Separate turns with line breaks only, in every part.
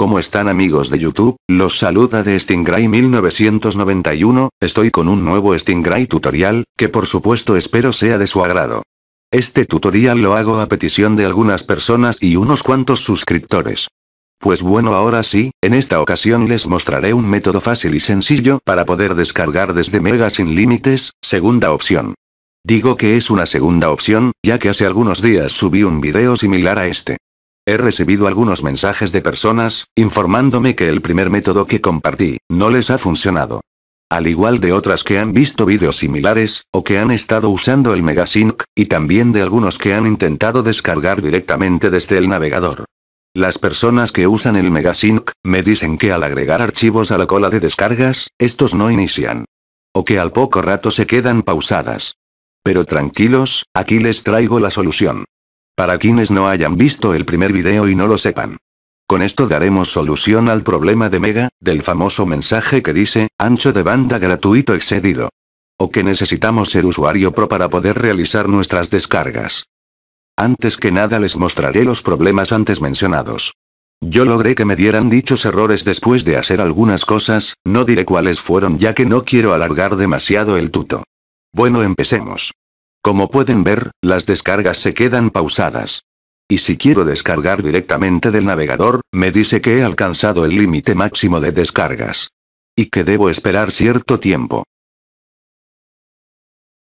¿Cómo están amigos de YouTube? Los saluda de Stingray 1991,
estoy con un nuevo Stingray tutorial, que por supuesto espero sea de su agrado. Este tutorial lo hago a petición de algunas personas y unos cuantos suscriptores. Pues bueno ahora sí, en esta ocasión les mostraré un método fácil y sencillo para poder descargar desde Mega Sin Límites, segunda opción. Digo que es una segunda opción, ya que hace algunos días subí un video similar a este. He recibido algunos mensajes de personas, informándome que el primer método que compartí, no les ha funcionado. Al igual de otras que han visto vídeos similares, o que han estado usando el Megasync, y también de algunos que han intentado descargar directamente desde el navegador. Las personas que usan el Megasync, me dicen que al agregar archivos a la cola de descargas, estos no inician. O que al poco rato se quedan pausadas. Pero tranquilos, aquí les traigo la solución. Para quienes no hayan visto el primer video y no lo sepan. Con esto daremos solución al problema de Mega, del famoso mensaje que dice, ancho de banda gratuito excedido. O que necesitamos ser usuario pro para poder realizar nuestras descargas. Antes que nada les mostraré los problemas antes mencionados. Yo logré que me dieran dichos errores después de hacer algunas cosas, no diré cuáles fueron ya que no quiero alargar demasiado el tuto. Bueno empecemos. Como pueden ver, las descargas se quedan pausadas. Y si quiero descargar directamente del navegador, me dice que he alcanzado el límite máximo de descargas. Y que debo esperar cierto tiempo.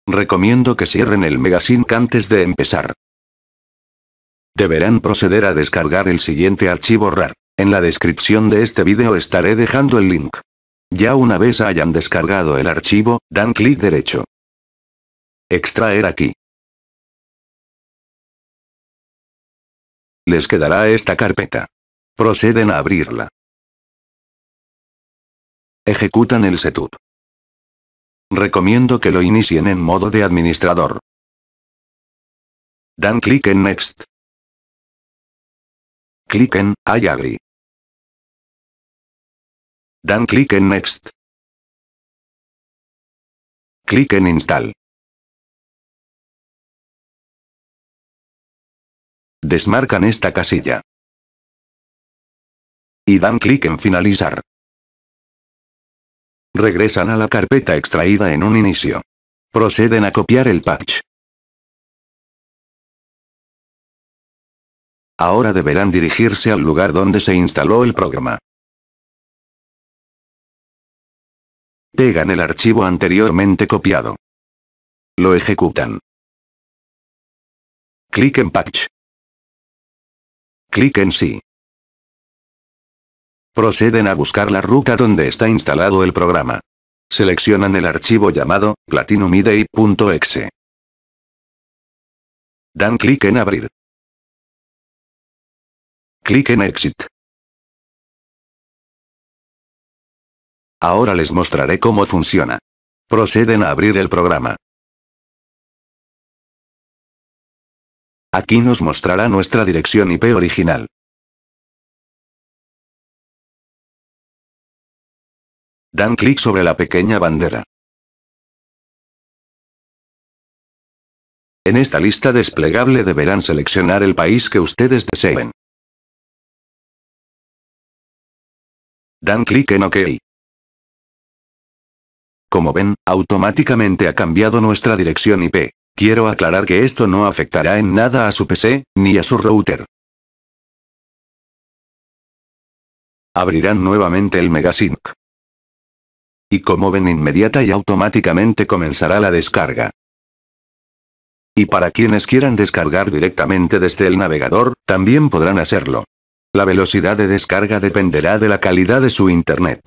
Recomiendo que cierren el Megasync antes de empezar. Deberán proceder a descargar el siguiente archivo RAR. En la descripción de este video estaré dejando el link. Ya una vez hayan descargado el
archivo, dan clic derecho. Extraer aquí. Les quedará esta carpeta. Proceden a abrirla. Ejecutan el setup. Recomiendo que lo inicien en modo de administrador. Dan clic en Next. Clic en I agree. Dan clic en Next. Clic en Install. Desmarcan esta casilla. Y dan clic en finalizar. Regresan a la carpeta extraída en un inicio. Proceden a copiar el patch. Ahora deberán dirigirse al lugar donde se instaló el programa. Pegan el archivo anteriormente copiado. Lo ejecutan. Clic en Patch. Clic en sí. Proceden a buscar la ruta donde está instalado el programa. Seleccionan el archivo llamado Platinumide.exe. Dan clic en abrir. Clic en exit. Ahora les mostraré cómo funciona. Proceden a abrir el programa. Aquí nos mostrará nuestra dirección IP original. Dan clic sobre la pequeña bandera. En esta lista desplegable deberán seleccionar el país que ustedes deseen. Dan clic en OK. Como
ven, automáticamente ha cambiado nuestra dirección IP. Quiero aclarar que esto no afectará
en nada a su PC, ni a su router. Abrirán nuevamente el Megasync. Y como ven inmediata y
automáticamente comenzará la descarga. Y para quienes quieran descargar directamente desde el navegador, también podrán hacerlo. La velocidad de descarga dependerá de la calidad de su internet.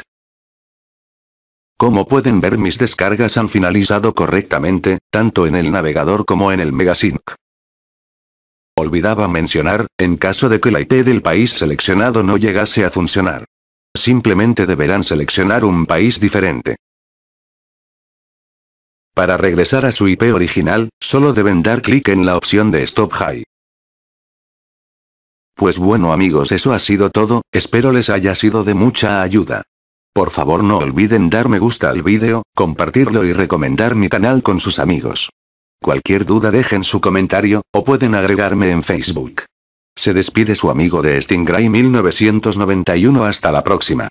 Como pueden ver mis descargas han finalizado correctamente, tanto en el navegador como en el Megasync. Olvidaba mencionar, en caso de que la IP del país seleccionado no llegase a funcionar. Simplemente deberán seleccionar un país diferente.
Para regresar a su IP original, solo deben dar clic en la opción de
Stop High. Pues bueno amigos eso ha sido todo, espero les haya sido de mucha ayuda. Por favor no olviden dar me gusta al vídeo, compartirlo y recomendar mi canal con sus amigos. Cualquier duda dejen su comentario, o pueden agregarme en Facebook. Se despide su amigo de Stingray 1991
hasta la próxima.